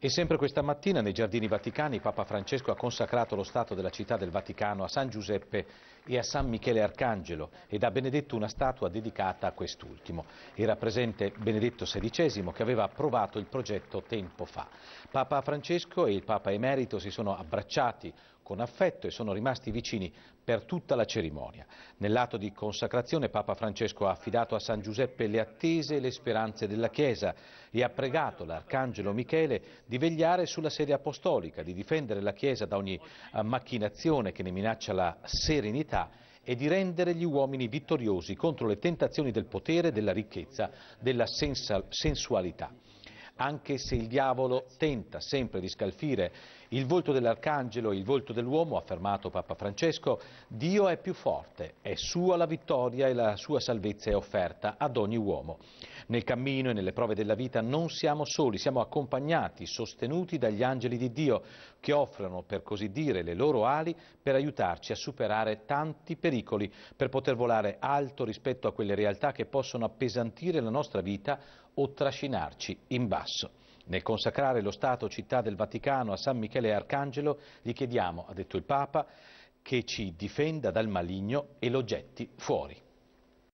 E sempre questa mattina nei giardini vaticani Papa Francesco ha consacrato lo stato della città del Vaticano a San Giuseppe e a San Michele Arcangelo ed ha benedetto una statua dedicata a quest'ultimo. Era presente Benedetto XVI che aveva approvato il progetto tempo fa. Papa Francesco e il Papa Emerito si sono abbracciati con affetto e sono rimasti vicini per tutta la cerimonia. Nell'atto di consacrazione Papa Francesco ha affidato a San Giuseppe le attese e le speranze della Chiesa e ha pregato l'Arcangelo Michele di vegliare sulla sede apostolica, di difendere la Chiesa da ogni eh, macchinazione che ne minaccia la serenità e di rendere gli uomini vittoriosi contro le tentazioni del potere, della ricchezza, della sensualità anche se il diavolo tenta sempre di scalfire il volto dell'arcangelo e il volto dell'uomo, ha affermato Papa Francesco, Dio è più forte, è sua la vittoria e la sua salvezza è offerta ad ogni uomo. Nel cammino e nelle prove della vita non siamo soli, siamo accompagnati, sostenuti dagli angeli di Dio che offrono, per così dire, le loro ali per aiutarci a superare tanti pericoli, per poter volare alto rispetto a quelle realtà che possono appesantire la nostra vita o trascinarci in basso. Nel consacrare lo Stato città del Vaticano a San Michele Arcangelo gli chiediamo, ha detto il Papa, che ci difenda dal maligno e lo getti fuori.